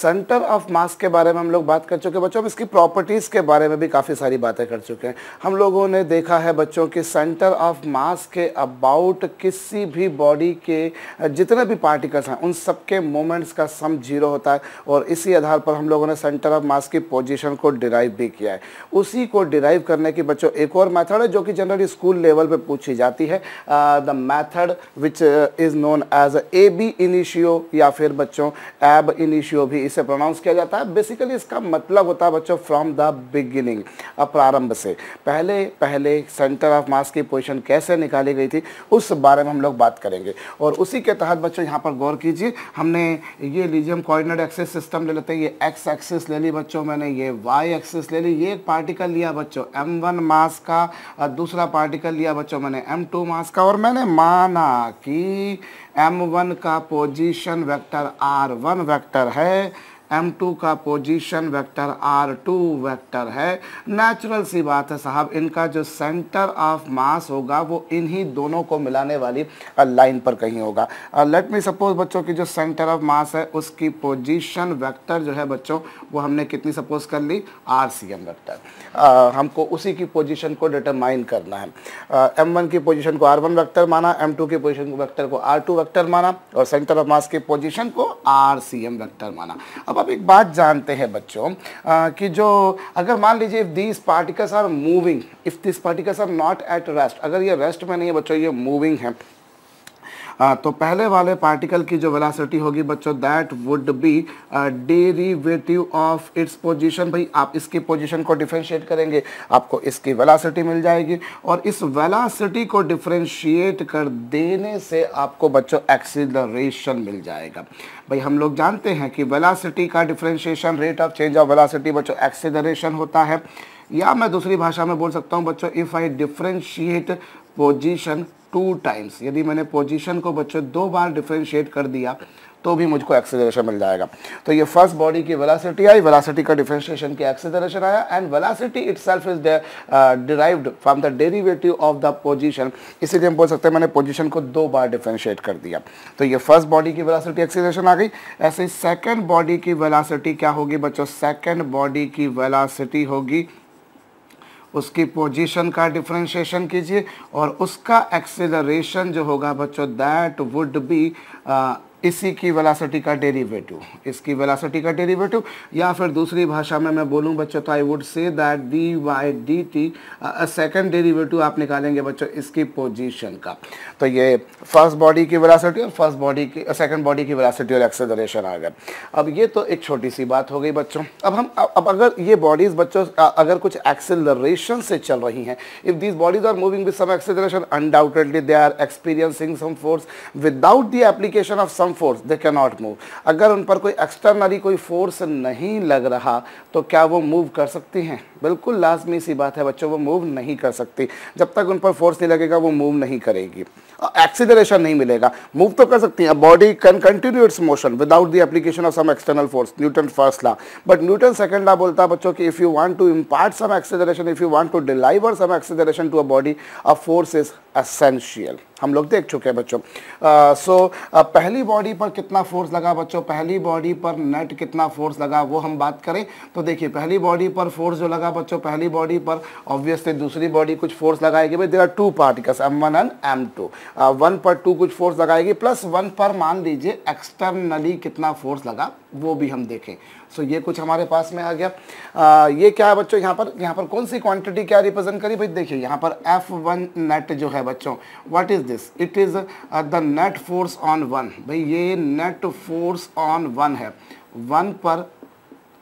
Centre of मास के बारे में हम लोग बात कर चुके हैं बच्चों हम इसकी प्रॉपर्टीज़ के बारे में भी काफ़ी सारी बातें कर चुके हैं हम लोगों ने देखा है बच्चों कि सेंटर ऑफ मास के अबाउट किसी भी बॉडी के जितने भी पार्टिकल्स हैं उन सबके मोमेंट्स का सम जीरो होता है और इसी आधार पर हम लोगों ने सेंटर ऑफ मास की पोजिशन को डिराइव भी किया है उसी को डिराइव करने की बच्चों एक और मैथड है जो कि जनरली स्कूल लेवल पर पूछी जाती है the method which is known as ab initio या फिर बच्चों एब इनिशियो भी इसे प्रोनाउंस किया जाता है बेसिकली इसका मतलब होता है बच्चों फ्रॉम द बिगिनिंग अब प्रारंभ से पहले पहले सेंटर ऑफ मास की पोजिशन कैसे निकाली गई थी उस बारे में हम लोग बात करेंगे और उसी के तहत बच्चों यहाँ पर गौर कीजिए हमने ये लीजिए हम कॉर्डिनेट एक्सेस सिस्टम ले लेते हैं ये एक्स एक्सेस ले ली बच्चों मैंने ये वाई एक्सेस ले ली ये एक पार्टिकल लिया बच्चों एम वन मास का और दूसरा पार्टिकल लिया बच्चों मैंने एम टू मास का और मैंने माना कि एम वन का position vector R one vector है एम टू का पोजीशन वेक्टर टू वेक्टर है नेचुरल सी बात है साहब इनका जो सेंटर ऑफ मास होगा वो इन्हीं दोनों को मिलाने वाली लाइन पर कहीं होगा लेट मी सपोज बच्चों की जो सेंटर ऑफ मास है उसकी पोजीशन वेक्टर जो है बच्चों वो हमने कितनी सपोज कर ली आर सी एम वैक्टर हमको उसी की पोजिशन को डिटरमाइन करना है एम वन की पोजिशन को आर वन माना एम टू की पोजिशन को को आर टू माना और सेंटर ऑफ मास की पोजिशन को आर सी एम माना अब अब एक बात जानते हैं बच्चों आ, कि जो अगर मान लीजिए if these particles are moving if this particles are not at rest अगर ये रेस्ट में नहीं है बच्चों ये मूविंग है तो पहले वाले पार्टिकल की जो वेलासिटी होगी बच्चों that would be derivative of its position भाई आप इसकी पोजीशन को डिफ्रेंशिएट करेंगे आपको इसकी वेलासिटी मिल जाएगी और इस वेलासिटी को डिफ्रेंशिएट कर देने से आपको बच्चों एक्सीलरेशन मिल जाएगा भाई हम लोग जानते हैं कि वेलासिटी का differentiation rate of change of velocity बच्चों एक्सीलरेशन होता है या मैं दूसरी भाषा में बोल सकता हूँ बच्चों if I differentiate position two times यदि मैंने पोजीशन को बच्चों दो बार डिफ्रेंशिएट कर दिया तो भी मुझको एक्सेलरेशन मिल जाएगा तो ये फर्स्ट बॉडी की वेलासिटी आई वेलासिटी का डिफ्रेंशिएशन की एक्सेलरेशन आया and velocity self is derived from the derivative of the position इसीलिए हम बोल सकते हैं मैंने पोजीशन को दो बार डिफ्रेंशिएट कर दिया तो ये फर्स्ट बॉडी की वेलासिटी एक्सेलरेशन आ गई ऐसे ही सेकेंड बॉडी की वेलासिटी क्या होगी बच्चों सेकेंड बॉडी की वेलासिटी होगी उसकी पोजीशन का डिफ्रेंशिएशन कीजिए और उसका एक्सेलरेशन जो होगा बच्चों दैट वुड बी इसी की वेलासिटी का डेरिवेटिव इसकी वेलासिटी का डेरिवेटिव या फिर दूसरी भाषा में मैं बोलूं बच्चों तो I would say that d y d t second derivative आप निकालेंगे बच्चों इसकी पोजीशन का तो ये फर्स्ट बॉडी की वेलासिटी और फर्स्ट बॉडी की सेकेंड बॉडी की वेलासिटी और एक्सेलरेशन आ गया अब ये तो एक छोटी सी बात हो गई बच्चों अब हम अब अगर ये बॉडीज़ बच्चों अगर कुछ एक्सेलरेशन से चल रही हैं if these bodies are moving with some acceleration undoubtedly they are experiencing some force without the application of some force they can not move अगर उन पर कोई एक्सटर्नली कोई फोर्स नहीं लग रहा तो क्या वो मूव कर सकती हैं बिल्कुल लाजमी सी बात है बच्चों वो मूव नहीं कर सकती जब तक उन पर फोर्स नहीं लगेगा वो मूव नहीं करेगी एक्सीलरेशन नहीं मिलेगा मूव तो कर सकती है body can continue its motion without the application of some external force Newton first law but Newton second law बोलता है बच्चों कि if you want to impart some acceleration if you want to deliver some acceleration to a body a force is essential हम लोग देख चुके हैं बच्चों सो uh, so, uh, पहली बॉडी पर कितना फोर्स लगा बच्चों पहली बॉडी पर नेट कितना फोर्स लगा वो हम बात करें तो देखिए पहली बॉडी पर फोर्स जो लगा होगा बच्चों पहली बॉडी पर ऑब्वियसली दूसरी बॉडी कुछ फोर्स लगाएगी भाई there are two particles M one and M two one पर टू कुछ फोर्स लगाएगी प्लस वन पर मान लीजिए एक्सटर्नली कितना फोर्स लगा वो भी हम देखें सो so, ये कुछ हमारे पास में आ गया आ, ये क्या है बच्चों यहाँ पर यहाँ पर कौन सी क्वांटिटी क्या रिप्रेजेंट करी भाई देखिए यहाँ पर एफ वन नेट जो है बच्चों what is this it is the net force on one भाई ये नेट फोर्स ऑन वन है वन पर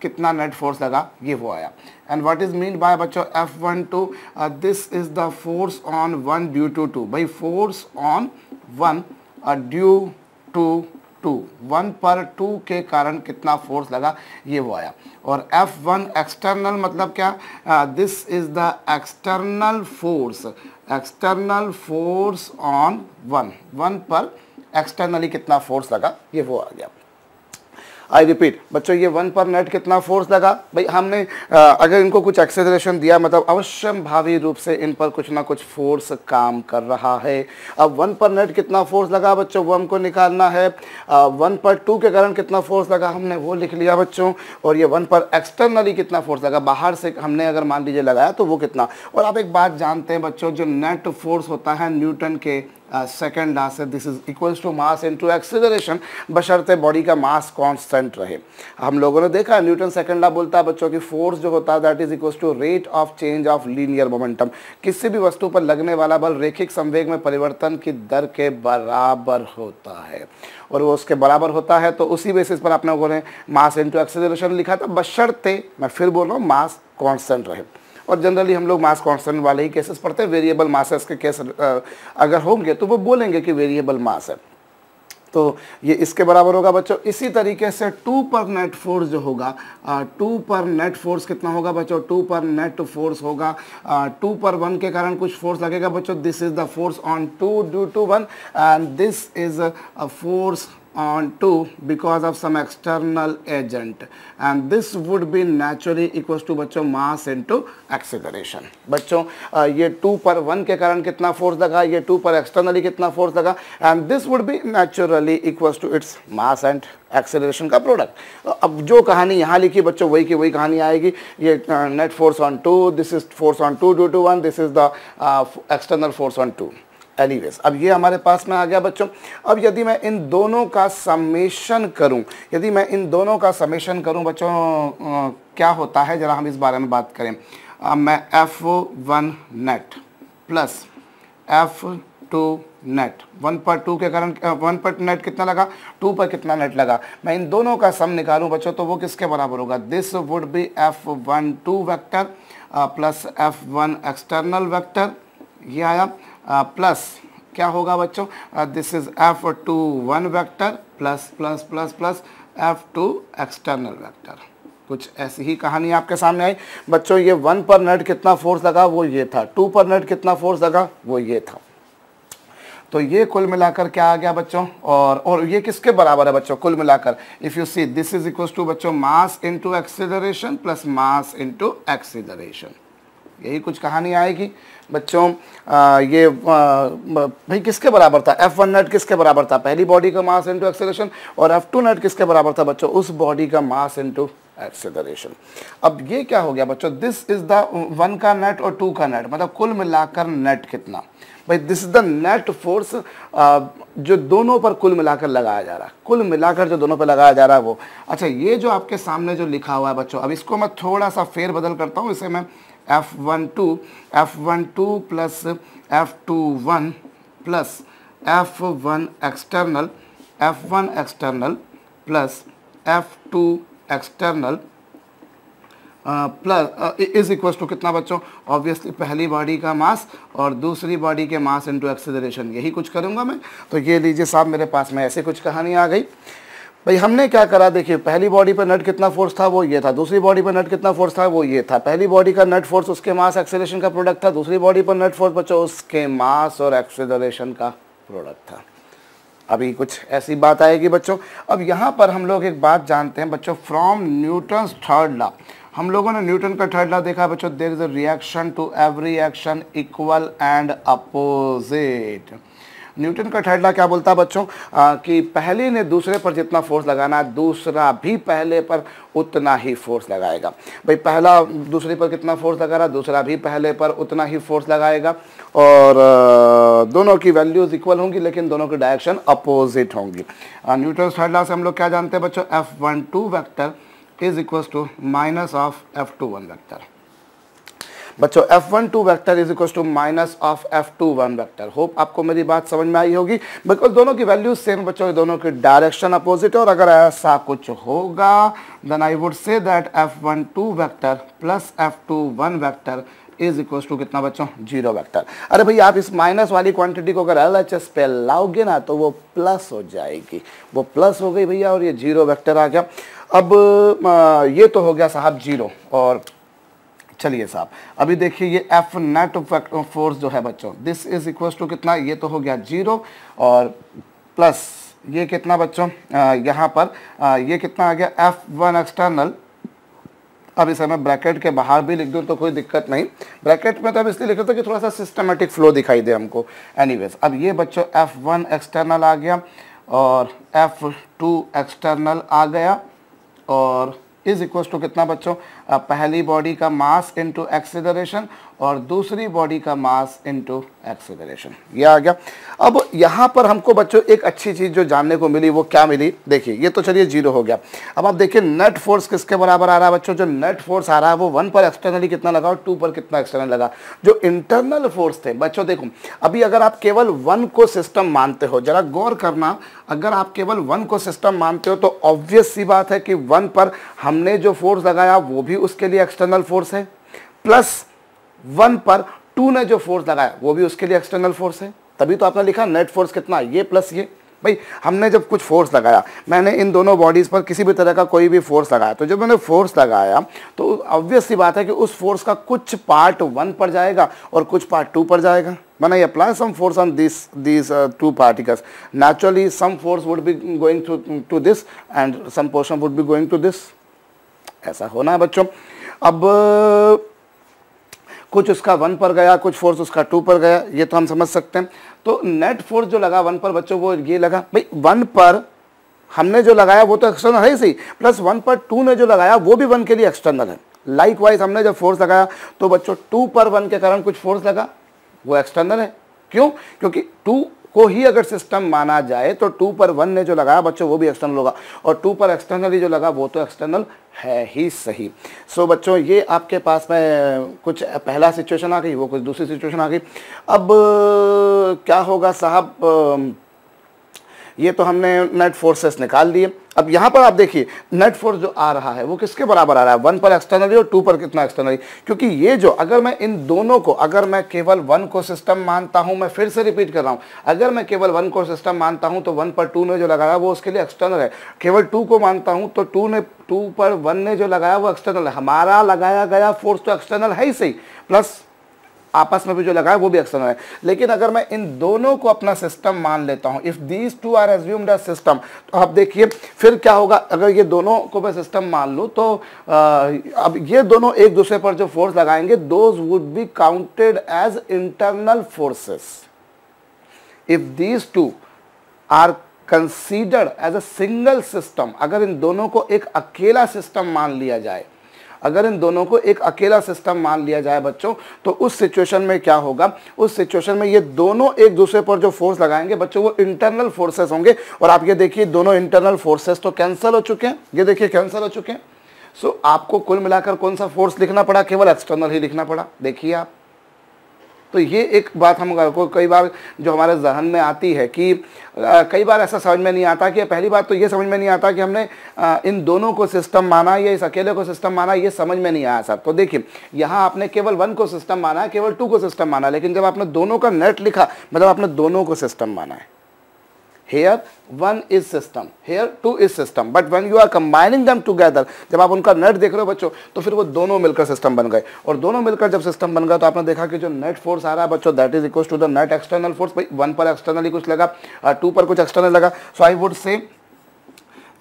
कितना नेट फोर्स लगा ये वो आया and what is mean by बच्चों F one two this is the force on one due to two भाई force on one due to two one पर टू के कारण कितना फोर्स लगा ये वो आया और एफ वन एक्सटर्नल मतलब क्या this is the external force external force on one one पर एक्सटर्नली कितना फोर्स लगा ये वो आ गया आई रिपीट बच्चों ये वन पर नेट कितना फोर्स लगा भाई हमने आ, अगर इनको कुछ एक्सेलरेशन दिया मतलब अवश्य भावी रूप से इन पर कुछ ना कुछ फोर्स काम कर रहा है अब वन पर नेट कितना फोर्स लगा बच्चों वो हमको निकालना है आ, वन पर टू के कारण कितना फोर्स लगा हमने वो लिख लिया बच्चों और ये वन पर एक्सटर्नली कितना फोर्स लगा बाहर से हमने अगर मान लीजिए लगाया तो वो कितना और आप एक बात जानते हैं बच्चों जो नेट फोर्स होता है न्यूटन के uh, answer this is equals to mass mass into acceleration बशर्ते बॉडी का मास कांस्टेंट रहे हम लोगों ने देखा न्यूटन सेकंड ला बोलता है बच्चों की फोर्स जो होता है that is equals to rate of change of linear momentum किसी भी वस्तु पर लगने वाला बल रेखिक संवेग में परिवर्तन की दर के बराबर होता है और वो उसके बराबर होता है तो उसी बेसिस पर आप लोगों ने मास इंटू एक्सेलरेशन लिखा था बशर्ते मैं फिर बोल रहा हूँ मास कॉन्स्टेंट रहे और जनरली हम लोग मास कॉन्सेंट वाले ही केसेस पढ़ते हैं वेरिएबल मासेस के केस अगर होंगे तो वो बोलेंगे कि वेरिएबल मास है तो ये इसके बराबर होगा बच्चों इसी तरीके से टू पर नेट फोर्स जो होगा टू पर नेट फोर्स कितना होगा बच्चों टू पर नेट फोर्स होगा टू पर वन के कारण कुछ फोर्स लगेगा बच्चों this is the force on two due to one and this is force on to because of some external agent and this would be naturally equals to बच्चों mass into acceleration बच्चों ये two per one के कारण कितना force लगा ये two per externally कितना force लगा and this would be naturally equals to its mass and acceleration का प्रोडक्ट अब जो कहानी यहाँ लिखी बच्चों वही की वही कहानी आएगी ये net force on two this is force on two due to one this is the external force on two एलिवेस अब ये हमारे पास में आ गया बच्चों अब यदि मैं इन दोनों का समेशन करूं यदि मैं इन दोनों का समेशन करूं बच्चों क्या होता है ज़रा हम इस बारे में बात करें आ, मैं F one net plus F two net one पर टू के कारण वन पर नेट कितना लगा टू पर कितना नेट लगा मैं इन दोनों का सम निकालूं बच्चों तो वो किसके बराबर होगा this would be F one two vector plus F one external vector ये आया प्लस uh, क्या होगा बच्चों this is F two one vector plus plus plus plus F two external vector कुछ ऐसी ही कहानी आपके सामने आई बच्चों ये वन पर नेट कितना फोर्स लगा वो ये था टू पर नेट कितना फोर्स लगा वो ये था तो ये कुल मिलाकर क्या आ गया बच्चों और और ये किसके बराबर है बच्चों कुल मिलाकर if you see this is equal to बच्चों mass into acceleration plus mass into acceleration यही कुछ कहानी आएगी बच्चों आ, ये भाई किसके बराबर था एफ वन नट किसके बराबर था पहली बॉडी का मास इनटू एक्सेलरेशन और एफ टू नट किसके बराबर था बच्चों उस बॉडी का मास इनटू एक्सेलरेशन अब ये क्या हो गया बच्चों दिस इज द वन का नेट और टू का नेट मतलब कुल मिलाकर नेट कितना भाई this is the net force जो दोनों पर कुल मिलाकर लगाया जा रहा है कुल मिलाकर जो दोनों पर लगाया जा रहा है वो अच्छा ये जो आपके सामने जो लिखा हुआ है बच्चों अब इसको मैं थोड़ा सा फेर बदल करता हूँ इसे मैं F one two F plus F1 plus F two plus F2 external external plus is equal to कितना बच्चों ऑब्वियसली पहली बॉडी का मास और दूसरी बॉडी के मास इनटू एक्सीलरेशन यही कुछ करूँगा मैं तो ये लीजिए साहब मेरे पास में ऐसे कुछ कहानी आ गई भाई हमने क्या करा देखिए पहली बॉडी पर नट कितना फोर्स था वो ये था दूसरी बॉडी पर नट कितना फोर्स था वो ये था पहली बॉडी का नट फोर्स उसके मास एक्सेलरेशन का प्रोडक्ट था दूसरी बॉडी पर नट फोर्स बच्चों उसके मास और एक्सेलरेशन का प्रोडक्ट था अभी कुछ ऐसी बात आएगी बच्चों अब यहाँ पर हम लोग एक बात जानते हैं बच्चों फ्रॉम न्यूटन थर्ड लॉ हम लोगों ने न्यूटन का थर्ड लॉ देखा बच्चों there is a reaction to every action equal and opposite Newton का ठहडला क्या बोलता है बच्चों आ, कि पहले ने दूसरे पर जितना फोर्स लगाना है दूसरा भी पहले पर उतना ही फोर्स लगाएगा भाई पहला दूसरे पर कितना फोर्स लगा रहा दूसरा भी पहले पर उतना ही फोर्स लगाएगा और दोनों की वैल्यूज इक्वल होंगी लेकिन दोनों की डायरेक्शन अपोजिट होंगी न्यूटन ठहडला से हम लोग क्या जानते हैं बच्चों F one two vector is equal to minus of F two one vector बच्चों F one two vector is equal to minus of F two one vector hope आपको मेरी बात समझ में आई होगी बिकॉज दोनों की वैल्यू सेम बच्चों दोनों की डायरेक्शन अपोजिट है और अगर ऐसा कुछ होगा then I would say that F one two vector plus F two one vector is equal to कितना बच्चों जीरो वैक्टर अरे भाई आप इस माइनस वाली क्वांटिटी को अगर एल एच एस पे लाओगे ना तो वो प्लस हो जाएगी वो प्लस हो गई भैया और ये जीरो वैक्टर आ गया अब ये तो हो गया साहब जीरो और चलिए साहब अभी देखिए ये एफ नेट फोर्स जो है बच्चों दिस इज इक्वल टू कितना ये तो हो गया जीरो और प्लस ये कितना बच्चों यहाँ पर आ, ये कितना आ गया एफ वन एक्सटर्नल अब इसे मैं ब्रैकेट के बाहर भी लिख दूँ तो कोई दिक्कत नहीं ब्रैकेट में तो अब इसलिए लिख रहे कि थोड़ा सा सिस्टमेटिक फ्लो दिखाई दे हमको एनीवेज अब ये बच्चों एफ वन एक्सटर्नल आ गया और एफ टू एक्सटर्नल आ गया और इज इक्व टू कितना बच्चों पहली बॉडी का मास इंटू एक्सीलरेशन और दूसरी बॉडी का मास इंटू एक्सीलरेशन ये आ गया अब यहाँ पर हमको बच्चों एक अच्छी चीज़ जो जानने को मिली वो क्या मिली देखिए ये तो चलिए जीरो हो गया अब आप देखिए नेट फोर्स किसके बराबर आ रहा है बच्चों जो नेट फोर्स आ रहा है वो वन पर एक्सटर्नली कितना लगा और टू पर कितना एक्सटर्नल लगा जो इंटरनल फोर्स थे बच्चों देखो अभी अगर आप केवल वन को सिस्टम मानते हो जरा गौर करना अगर आप केवल वन को सिस्टम मानते हो तो ऑब्वियस सी बात है कि वन पर हमने जो फोर्स लगाया वो भी उसके लिए एक्सटर्नल फोर्स है प्लस वन पर टू ने जो फोर्स लगाया वो भी उसके लिए एक्सटर्नल फोर्स है तभी तो आपने लिखा नेट फोर्स कितना ये प्लस ये भाई हमने जब कुछ फोर्स लगाया मैंने इन दोनों बॉडीज़ पर किसी भी तरह का कोई भी फोर्स लगाया तो जब मैंने फोर्स लगाया तो ऑब्वियस सी बात है कि उस फोर्स का कुछ पार्ट वन पर जाएगा और कुछ पार्ट टू पर जाएगा मैंने I apply some force on this these uh, two particles, naturally some force would be to to to this and some portion would be going to ऐसा होना है बच्चों अब कुछ उसका वन पर गया कुछ फोर्स उसका टू पर गया ये तो हम समझ सकते हैं तो नेट फोर्स जो लगा वन पर बच्चों वो ये लगा भाई वन पर हमने जो लगाया वो तो एक्सटर्नल है सही प्लस वन पर टू ने जो लगाया वो भी वन के लिए एक्सटर्नल है लाइक वाइज हमने जब फोर्स लगाया तो बच्चों टू पर वन के कारण कुछ फोर्स लगा वो एक्सटर्नल है क्यों क्योंकि टू को ही अगर सिस्टम माना जाए तो टू पर वन ने जो लगाया बच्चों वो भी एक्सटर्नल होगा और टू पर एक्सटर्नली जो लगा वो तो एक्सटर्नल है ही सही सो so, बच्चों ये आपके पास में कुछ पहला सिचुएशन आ गई वो कुछ दूसरी सिचुएशन आ गई अब क्या होगा साहब ये तो हमने नेट फोर्सेस निकाल दिए अब यहाँ पर आप देखिए नेट फोर्स जो आ रहा है वो किसके बराबर आ रहा है वन पर एक्सटर्नली और टू पर कितना एक्सटर्नली क्योंकि ये जो अगर मैं इन दोनों को अगर मैं केवल वन को सिस्टम मानता हूँ मैं फिर से रिपीट कर रहा हूँ अगर मैं केवल वन को सिस्टम मानता हूँ तो वन पर टू ने जो लगाया वो उसके लिए एक्सटर्नल है केवल टू को मानता हूँ तो टू ने टू पर वन ने जो लगाया वो एक्सटर्नल है हमारा लगाया गया फोर्स तो एक्सटर्नल है ही सही प्लस आपस में भी जो लगा है वो भी एक्सटर्नल है लेकिन अगर मैं इन दोनों को अपना सिस्टम मान लेता हूँ if these two are assumed system तो आप देखिए फिर क्या होगा अगर ये दोनों को मैं सिस्टम मान लूँ तो आ, अब ये दोनों एक दूसरे पर जो फोर्स लगाएंगे those would be counted as internal forces if these two are considered as a single system अगर इन दोनों को एक अकेला सिस्टम मान लिया जाए अगर इन दोनों को एक अकेला सिस्टम मान लिया जाए बच्चों तो उस सिचुएशन में क्या होगा उस सिचुएशन में ये दोनों एक दूसरे पर जो फोर्स लगाएंगे बच्चों वो इंटरनल फोर्सेस होंगे और आप ये देखिए दोनों इंटरनल फोर्सेस तो कैंसिल हो चुके हैं ये देखिए कैंसिल हो चुके हैं सो आपको कुल मिलाकर कौन सा फोर्स लिखना पड़ा केवल एक्सटर्नल ही लिखना पड़ा देखिए आप तो ये एक बात हम को कई बार जो हमारे जहन में आती है कि आ, कई बार ऐसा समझ में नहीं आता कि पहली बात तो ये समझ में नहीं आता कि हमने आ, इन दोनों को सिस्टम माना या इस अकेले को सिस्टम माना ये समझ में नहीं आया साहब तो देखिए यहाँ आपने केवल वन को सिस्टम माना है केवल टू को सिस्टम माना लेकिन जब आपने दोनों का नेट लिखा मतलब आपने दोनों को सिस्टम माना है here one is system here two is system but when you are combining them together जब आप उनका नेट देख रहे हो बच्चों तो फिर वो दोनों मिलकर सिस्टम बन गए और दोनों मिलकर जब सिस्टम बन गया तो आपने देखा कि जो नेट फोर्स आ रहा है बच्चों that is equal to the net external force भाई वन पर एक्सटर्नली कुछ लगा टू पर कुछ एक्सटर्नल लगा so I would say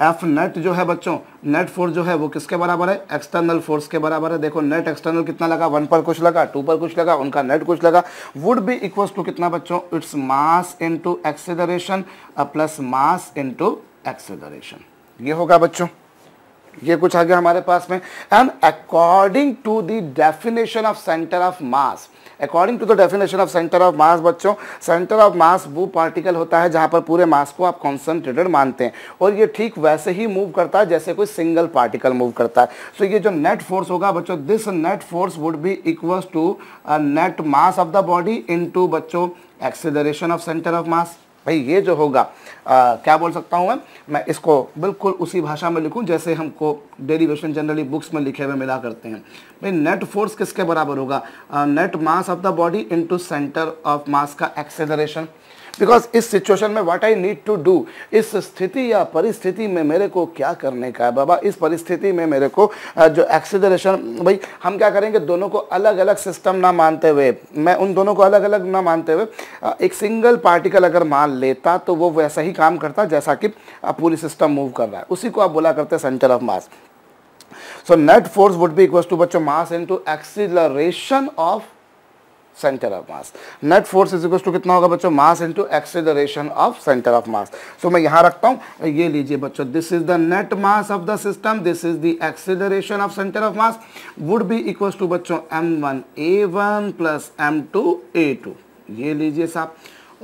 F net जो है बच्चों नेट फोर्स जो है वो किसके बराबर है एक्सटर्नल फोर्स के बराबर है देखो नेट एक्सटर्नल कितना लगा वन पर कुछ लगा टू पर कुछ लगा उनका नेट कुछ लगा वुड बी इक्वल टू कितना बच्चों its mass into acceleration plus mass into acceleration ये होगा बच्चों ये कुछ आ गया हमारे पास में and according to the definition of centre of mass according to the definition of centre of mass बच्चों सेंटर ऑफ मास वो पार्टिकल होता है जहाँ पर पूरे मास को आप कॉन्सेंट्रेटेड मानते हैं और ये ठीक वैसे ही मूव करता है जैसे कोई सिंगल पार्टिकल मूव करता है सो so, ये जो नेट फोर्स होगा बच्चों this net force would be equal to net mass of the body in बच्चों acceleration of centre of mass भाई ये जो होगा आ, क्या बोल सकता हूँ मैं मैं इसको बिल्कुल उसी भाषा में लिखूँ जैसे हमको डेरिवेशन जनरली बुक्स में लिखे हुए मिला करते हैं भाई नेट फोर्स किसके बराबर होगा net mass of the body into centre of mass का एक्सेलरेशन बिकॉज इस सिचुएशन में what I need to do इस स्थिति या परिस्थिति में मेरे को क्या करने का है बाबा इस परिस्थिति में मेरे को जो एक्सीडरेशन भाई हम क्या करेंगे दोनों को अलग अलग सिस्टम ना मानते हुए मैं उन दोनों को अलग अलग ना मानते हुए एक सिंगल पार्टिकल अगर मान लेता तो वो वैसा ही काम करता जैसा कि पूरी सिस्टम मूव कर रहा है उसी को आप बोला करते हैं centre of mass so net force would be equal to बच्चों mass into acceleration of centre of mass net force is equal to कितना होगा बच्चों mass into acceleration of centre of mass so मैं यहां रखता हूं ये लीजिए बच्चों this is the net mass of the system this is the acceleration of centre of mass would be equal to बच्चों M one A one plus M two A two ये लीजिए साहब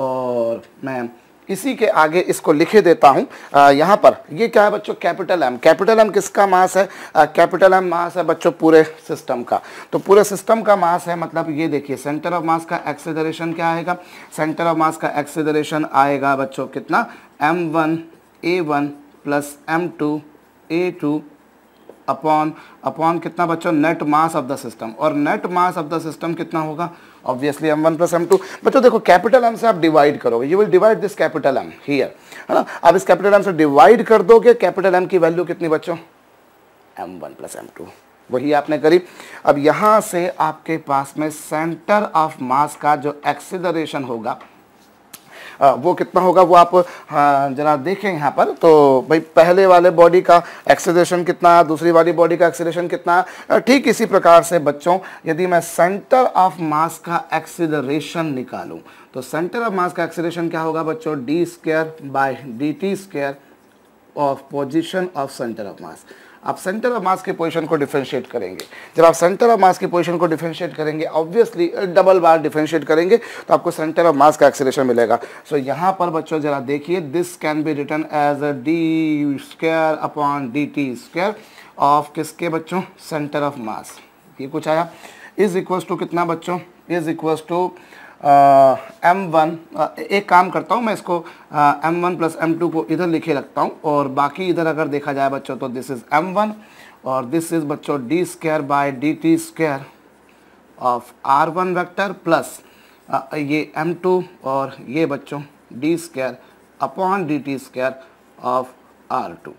और मैं इसी के आगे इसको लिखे देता हूँ यहाँ पर ये क्या है बच्चों कैपिटल एम कैपिटल एम किसका मास है कैपिटल एम मास है बच्चों पूरे सिस्टम का तो पूरे सिस्टम का मास है मतलब ये देखिए सेंटर ऑफ मास का एक्सेलरेशन क्या आएगा सेंटर ऑफ मास का एक्सेलरेशन आएगा बच्चों कितना M one A one plus M two A two upon upon कितना बच्चों net mass of the system और net mass of the system कितना होगा obviously M one plus M two बच्चों देखो कैपिटल एम से आप डिवाइड करोगे you will divide this capital M here है ना आप इस कैपिटल एम से डिवाइड कर दोगे कैपिटल एम की वैल्यू कितनी बच्चों M one plus M two वही आपने करी अब यहां से आपके पास में सेंटर ऑफ मास का जो एक्सीलरेशन होगा वो कितना होगा वो आप जना देखें यहाँ पर तो भाई पहले वाले बॉडी का एक्सेलेशन कितना दूसरी वाली बॉडी का एक्सेलेशन कितना ठीक इसी प्रकार से बच्चों यदि मैं सेंटर ऑफ मास का एक्सीलरेशन निकालूं तो सेंटर ऑफ मास का एक्सीलरेशन क्या होगा बच्चों D square by D T square of position of centre of mass आप सेंटर ऑफ मास की पोजीशन को डिफ्रेंशिएट करेंगे जब आप सेंटर ऑफ मास की पोजीशन को डिफ्रेंशिएट करेंगे ऑब्वियसली डबल बार डिफ्रेंशिएट करेंगे तो आपको सेंटर ऑफ मास का एक्सेलेशन मिलेगा सो so, यहाँ पर बच्चों जरा देखिए this can be written as a D square upon D T square of किसके बच्चों सेंटर ऑफ मास ये कुछ आया इज इक्वल्स टू कितना बच्चों is equals to M one एक काम करता हूँ मैं इसको M one plus M two को इधर लिखे रखता हूँ और बाकी इधर अगर देखा जाए बच्चों तो दिस इज़ एम वन और दिस इज़ बच्चों D square by D T square of R one vector plus ये एम टू और ये बच्चों D square upon D T square of R two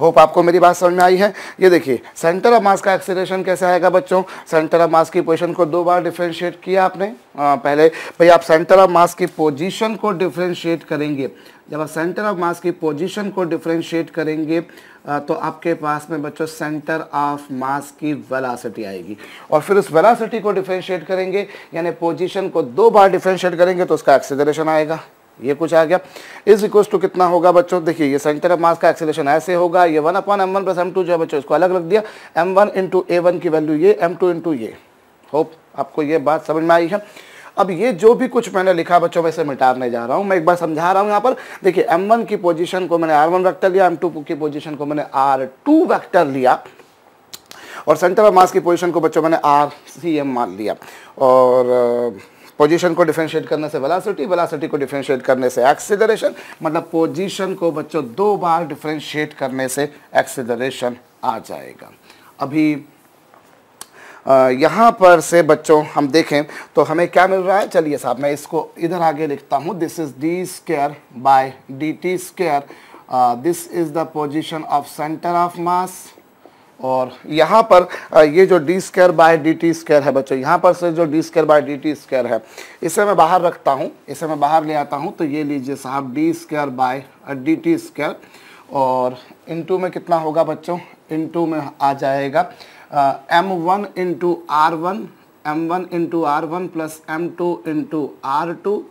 hope आपको मेरी बात समझ में आई है ये देखिए सेंटर ऑफ मास का एक्सीलेशन कैसे आएगा बच्चों सेंटर ऑफ मास की पोजिशन को दो बार डिफ्रेंशिएट किया आपने आ, पहले भाई आप सेंटर ऑफ मास की पोजिशन को डिफ्रेंशिएट करेंगे जब आप सेंटर ऑफ मास की पोजीशन को डिफ्रेंशिएट करेंगे तो आपके पास में बच्चों सेंटर ऑफ मास की वेलासिटी आएगी और फिर उस वेलासिटी को डिफ्रेंशिएट करेंगे यानी पोजीशन को दो बार डिफ्रेंशिएट करेंगे तो उसका एक्सीलरेशन आएगा ये कुछ आ गया इज इक्व टू कितना होगा बच्चों देखिए ये सेंटर ऑफ मास का एक्सेलेशन ऐसे होगा ये one upon M one plus M two जो है बच्चों इसको अलग रख दिया M one into A one की वैल्यू ये एम टू इंटू ये होप आपको ये बात समझ में आई है अब ये जो भी कुछ मैंने लिखा बच्चों मैं इसे मिटाने जा रहा हूँ मैं एक बार समझा रहा हूँ यहाँ पर देखिए M1 की पोजीशन को मैंने R1 वेक्टर लिया M2 की पोजीशन को मैंने R2 वेक्टर लिया और सेंटर ऑफ मास की पोजीशन को बच्चों मैंने आर सी एम मान लिया और पोजीशन को डिफ्रेंशिएट करने से वेलासिटी वेलासिटी को डिफ्रेंशिएट करने से एक्सीलरेशन मतलब पोजीशन को बच्चों दो बार डिफ्रेंशिएट करने से एक्सीलरेशन आ जाएगा अभी यहाँ पर से बच्चों हम देखें तो हमें क्या मिल रहा है चलिए साहब मैं इसको इधर आगे लिखता हूँ this is D square by D T square this is the position of centre of mass और यहाँ पर ये जो D square by D T square है बच्चों यहाँ पर से जो D square by D T square है इसे मैं बाहर रखता हूँ इसे मैं बाहर ले आता हूँ तो ये लीजिए साहब D square by D T square और इनटू में कितना होगा बच्चों इनटू में आ जाएगा M one into R one M one into R one plus M two into R two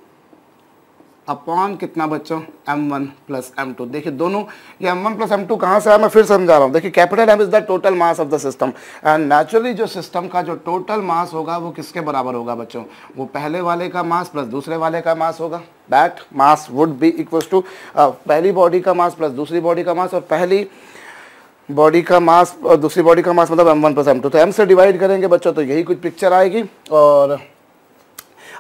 upon कितना बच्चों M one plus M two देखिए दोनों ये M one plus M two कहाँ से आया मैं फिर समझा रहा हूँ देखिए capital M is the total mass of the system and naturally जो सिस्टम का जो टोटल मास होगा वो किसके बराबर होगा बच्चों वो पहले वाले का मास प्लस दूसरे वाले का मास होगा that mass would be equals to पहली बॉडी का मास प्लस दूसरी बॉडी का मास और पहली बॉडी का मास और दूसरी बॉडी का मास मतलब M one plus M two तो एम से डिवाइड करेंगे बच्चों तो यही कुछ पिक्चर आएगी और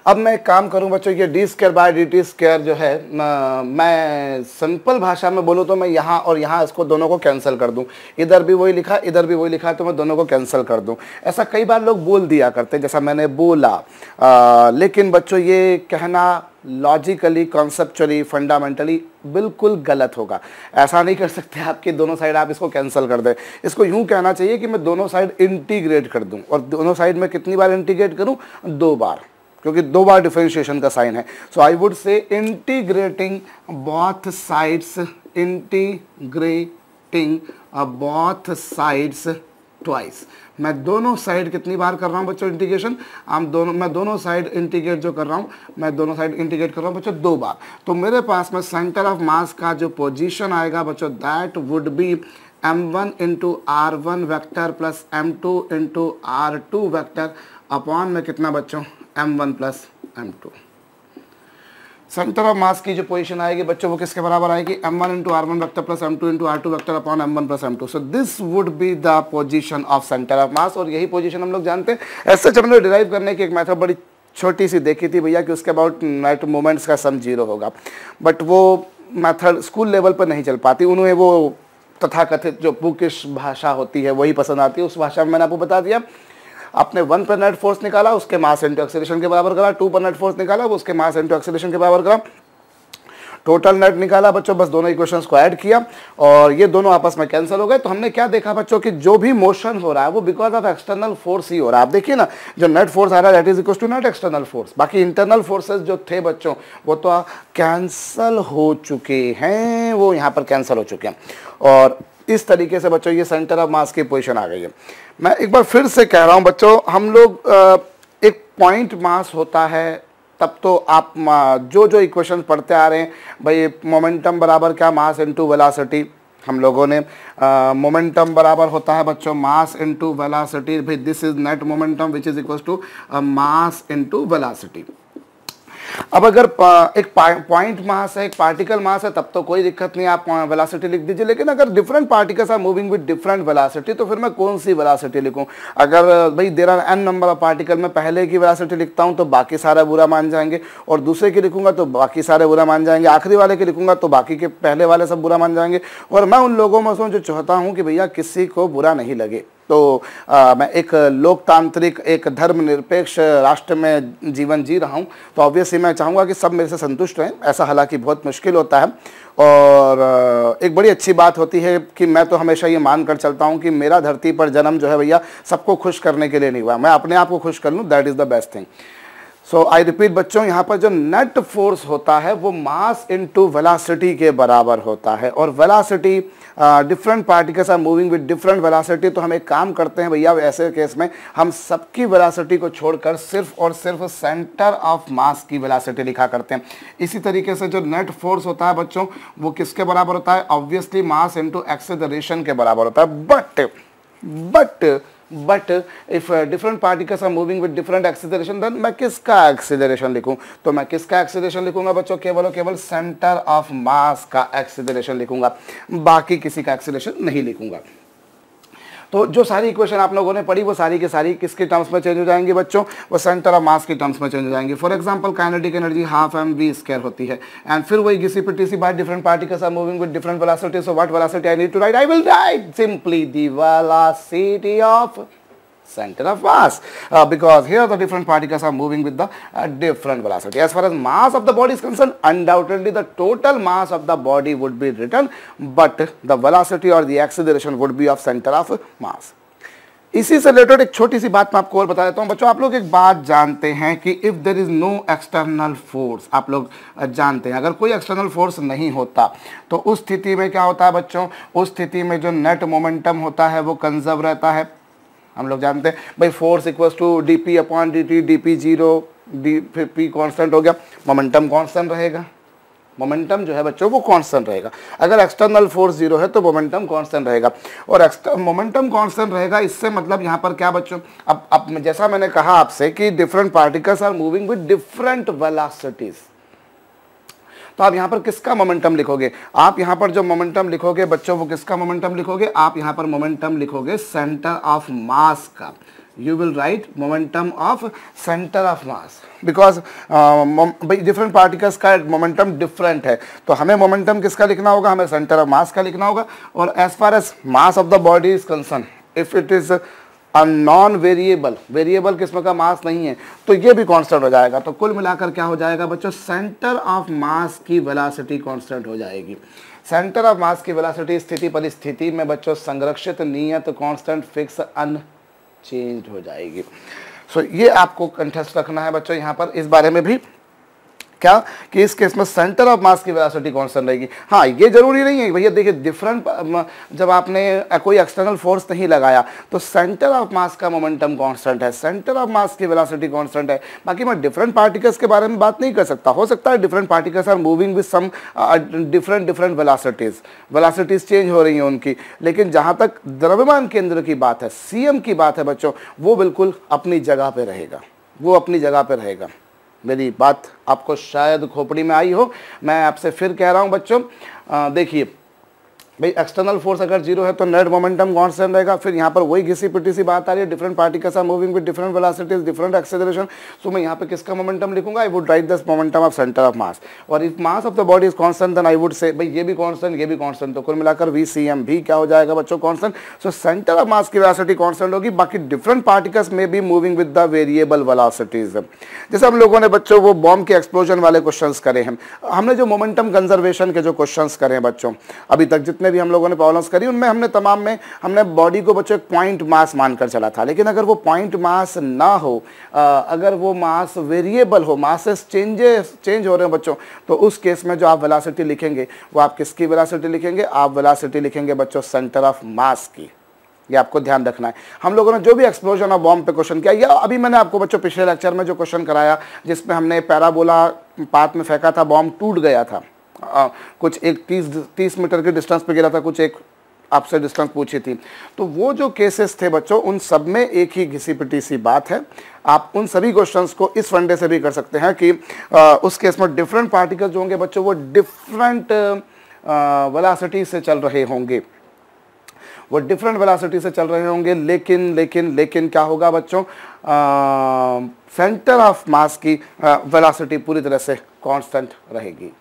अब मैं काम करूँ बच्चों ये D square by D T square जो है मैं सिंपल भाषा में बोलूँ तो मैं यहाँ और यहाँ इसको दोनों को कैंसिल कर दूँ इधर भी वही लिखा इधर भी वही लिखा तो मैं दोनों को कैंसिल कर दूँ ऐसा कई बार लोग बोल दिया करते जैसा मैंने बोला आ, लेकिन बच्चों ये कहना लॉजिकली कॉन्सेप्चुअली फंडामेंटली बिल्कुल गलत होगा ऐसा नहीं कर सकते आपके दोनों साइड आप इसको कैंसिल कर दें इसको यूँ कहना चाहिए कि मैं दोनों साइड इंटीग्रेट कर दूँ और दोनों साइड में कितनी बार इंटीग्रेट करूँ दो बार क्योंकि दो बार डिफ्रेंशिएशन का साइन है so I would say integrating both sides integrating both sides twice मैं दोनों साइड कितनी बार कर रहा हूँ बच्चों इंटीग्रेशन आम दोनों मैं दोनों साइड इंटीग्रेट जो कर रहा हूँ मैं दोनों साइड इंटीग्रेट कर रहा हूँ बच्चों दो बार तो मेरे पास में सेंटर ऑफ मास का जो पोजीशन आएगा बच्चों that would be M one into R one vector plus M two into R two vector upon में कितना बच्चों M one plus M two centre of mass की जो पोजीशन आएगी बच्चों वो किसके बराबर आएगी M one into R one vector plus M two into R two vector upon M one plus M two so this would be the position of centre of mass और यही पोजीशन हम लोग जानते हैं ऐसे जब हमने डिराइव करने की एक मैथड बड़ी छोटी सी देखी थी भैया कि उसके अबाउट नाइट मोमेंट्स का सम जीरो होगा बट वो मैथड स्कूल लेवल पर नहीं चल पाती उन्हें वो तथाकथित जो बुकिश भाषा होती है वही पसंद आती है उस भाषा में मैंने आपको बता दिया आपने वन पर नेट फोर्स निकाला उसके मास इंटू एक्सेलेशन के बराबर करा टू पर नेट फोर्स निकाला उसके मास इंटू एक्सेलेशन के बराबर करा टोटल नेट निकाला बच्चों बस दोनों इक्वेशन को ऐड किया और ये दोनों आपस में कैंसिल हो गए तो हमने क्या देखा बच्चों कि जो भी मोशन हो रहा है वो बिकॉज ऑफ एक्सटर्नल फोर्स ही हो रहा है आप देखिए ना जो नेट फोर्स आ रहा है that is equal to not external force बाकी इंटरनल फोर्सेज जो थे बच्चों वो तो कैंसल हो चुके हैं वो यहाँ पर कैंसिल हो चुके हैं और इस तरीके से बच्चों ये सेंटर ऑफ मास की पोजीशन आ गई है मैं एक बार फिर से कह रहा हूँ बच्चों हम लोग एक पॉइंट मास होता है तब तो आप जो जो इक्वेशन पढ़ते आ रहे हैं भाई मोमेंटम बराबर क्या मास इंटू वेलासिटी हम लोगों ने मोमेंटम बराबर होता है बच्चों मास इंटू वेलासिटी भाई this is net momentum which is equal to mass into velocity अब अगर एक पॉइंट मास है एक पार्टिकल मास है तब तो कोई दिक्कत नहीं आप वेलासिटी लिख दीजिए लेकिन अगर different particles are moving with different velocity तो फिर मैं कौन सी वेलासिटी लिखूं अगर भाई there are N number of particle में पहले की वेलासिटी लिखता हूं तो बाकी सारा बुरा मान जाएंगे और दूसरे की लिखूंगा तो बाकी सारे बुरा मान जाएंगे आखिरी वाले की लिखूंगा तो बाकी के पहले वाले सब बुरा मान जाएंगे और मैं उन लोगों में से जो चाहता हूँ कि भैया किसी को बुरा नहीं लगे तो आ, मैं एक लोकतांत्रिक एक धर्मनिरपेक्ष राष्ट्र में जीवन जी रहा हूँ तो ऑब्वियसली मैं चाहूँगा कि सब मेरे से संतुष्ट रहें ऐसा हालांकि बहुत मुश्किल होता है और एक बड़ी अच्छी बात होती है कि मैं तो हमेशा ये मान कर चलता हूँ कि मेरा धरती पर जन्म जो है भैया सबको खुश करने के लिए नहीं हुआ मैं अपने आप को खुश कर लूँ that is the best thing so I repeat बच्चों यहाँ पर जो नेट फोर्स होता है वो मास इनटू वेलासिटी के बराबर होता है और velocity different particles are moving with different velocity तो हम एक काम करते हैं भैया ऐसे केस में हम सबकी वेलासिटी को छोड़कर सिर्फ और सिर्फ सेंटर ऑफ मास की वेलासिटी लिखा करते हैं इसी तरीके से जो नेट फोर्स होता है बच्चों वो किसके बराबर होता है ऑब्वियसली मास इंटू एक्सेदरेशन के बराबर होता है but but but if different particles are moving with different acceleration then मैं किसका एक्सीलरेशन लिखूं तो मैं किसका एक्सीलरेशन लिखूंगा बच्चों केवल और केवल सेंटर ऑफ मास का एक्सीलरेशन लिखूंगा बाकी किसी का एक्सीलरेशन नहीं लिखूंगा तो जो सारी इक्वेशन आप लोगों ने पढ़ी वो सारी की सारी किसके टर्म्स में चेंज हो जाएंगे बच्चों वो सेंटर ऑफ मास के टर्म्स में चेंज हो जाएंगे for example kinetic energy half M V square होती है एंड फिर वही किसी पिटी सी बात different particles are moving with different velocity so what velocity I need to write I will write simply the velocity of center of mass uh, because here the different particles are moving with the uh, different velocity. As far as mass of the body is concerned, undoubtedly the total mass of the body would be written but the velocity or the acceleration would be of center of mass. इसी से related एक छोटी सी बात मैं आपको और बता देता हूँ बच्चों आप लोग एक बात जानते हैं कि if there is no external force आप लोग जानते हैं अगर कोई एक्सटर्नल फोर्स नहीं होता तो उस स्थिति में क्या होता है बच्चों उस स्थिति में जो नेट मोमेंटम होता है वो कंजर्व रहता है हम लोग जानते हैं भाई force equal to D P upon D T D P zero D फिर पी कॉन्स्टेंट हो गया मोमेंटम कॉन्स्टेंट रहेगा मोमेंटम जो है बच्चों वो कॉन्स्टेंट रहेगा अगर एक्सटर्नल फोर्स जीरो है तो मोमेंटम कॉन्स्टेंट रहेगा और मोमेंटम कॉन्स्टेंट रहेगा इससे मतलब यहाँ पर क्या बच्चों अब अब जैसा मैंने कहा आपसे कि different particles are moving with different velocities तो आप यहाँ पर किसका मोमेंटम लिखोगे आप यहाँ पर जो मोमेंटम लिखोगे बच्चों वो किसका मोमेंटम लिखोगे आप यहाँ पर मोमेंटम लिखोगे सेंटर ऑफ मास का you will write momentum of center of mass because uh, different particles का momentum different है तो हमें momentum किसका लिखना होगा हमें center of mass का लिखना होगा और as far as mass of the body is concerned if it is uh, और नॉन वेरिएबल वेरिएबल किस्म का मास नहीं है तो ये भी कांस्टेंट हो जाएगा तो कुल मिलाकर क्या हो जाएगा बच्चों सेंटर ऑफ मास की वेलासिटी कांस्टेंट हो जाएगी सेंटर ऑफ मास की वेलासिटी स्थिति परिस्थिति में बच्चों संरक्षित नियत कांस्टेंट फिक्स अनचेंज हो जाएगी सो so, ये आपको कंठस्थ रखना है बच्चों यहाँ पर इस बारे में भी क्या कि इस केस में सेंटर ऑफ मास की वेलोसिटी कॉन्स्टेंट रहेगी हाँ ये जरूरी नहीं है भैया देखिए डिफरेंट जब आपने कोई एक्सटर्नल फोर्स नहीं लगाया तो सेंटर ऑफ मास का मोमेंटम कॉन्स्टेंट है सेंटर ऑफ मास की वेलोसिटी कॉन्स्टेंट है बाकी मैं डिफरेंट पार्टिकल्स के बारे में बात नहीं कर सकता हो सकता है different particles are moving with some different different velocities velocities change हो रही हैं उनकी लेकिन जहाँ तक द्रव्यमान केंद्र की बात है सीएम की बात है बच्चों वो बिल्कुल अपनी जगह पे रहेगा वो अपनी जगह पे रहेगा मेरी बात आपको शायद खोपड़ी में आई हो मैं आपसे फिर कह रहा हूँ बच्चों देखिए भाई एक्सटर्नल फोर्स अगर जीरो है तो नेट मोमेंटम कॉन्स्टेंट रहेगा फिर यहाँ पर वही घिसी पिटी सी बात आ रही है different particles moving with different velocities different acceleration so मैं यहाँ पे किसका मोमेंटम लिखूंगा I would write this momentum of centre of mass और if mass of the body is constant then I would say भाई ये भी constant ये भी कॉन्स्टेंट तो कुल मिलाकर वी सी एम भी क्या हो जाएगा बच्चों constant so centre of mass की वेलासिटी कॉन्स्टेंट होगी बाकी डिफरेंट पार्टिकल्स में भी moving with the variable velocities जैसे हम लोगों ने बच्चों वो बॉम्ब के एक्सप्लोजन वाले क्वेश्चन करे हैं हमने जो मोमेंटम कंजर्वेशन के जो क्वेश्चन करे हैं बच्चों अभी तक जितने जितने भी हम लोगों ने प्रॉब्लम्स करी उनमें हमने तमाम में हमने बॉडी को बच्चों एक पॉइंट मास मानकर चला था लेकिन अगर वो पॉइंट मास ना हो आ, अगर वो मास वेरिएबल हो मासेस चेंजेस चेंज हो रहे हैं बच्चों तो उस केस में जो आप वेलासिटी लिखेंगे वो आप किसकी वेलासिटी लिखेंगे आप वेलासिटी लिखेंगे बच्चों सेंटर ऑफ मास की ये आपको ध्यान रखना है हम लोगों ने जो भी एक्सप्लोजन और बॉम्ब पे क्वेश्चन किया या अभी मैंने आपको बच्चों पिछले लेक्चर में जो क्वेश्चन कराया जिसमें हमने पैराबोला पात में फेंका था बॉम्ब टूट गया था आ, कुछ एक तीस तीस मीटर के डिस्टेंस पे गिरा था कुछ एक आपसे डिस्टेंस पूछी थी तो वो जो केसेस थे बच्चों उन सब में एक ही घिसी पिटी सी बात है आप उन सभी क्वेश्चंस को इस वनडे से भी कर सकते हैं कि आ, उस केस में डिफरेंट पार्टिकल जो होंगे बच्चों वो डिफरेंट वेलासिटी से चल रहे होंगे वो डिफरेंट वेलासिटी से चल रहे होंगे लेकिन लेकिन लेकिन क्या होगा बच्चों सेंटर ऑफ मास की वेलासिटी पूरी तरह से कांस्टेंट रहेगी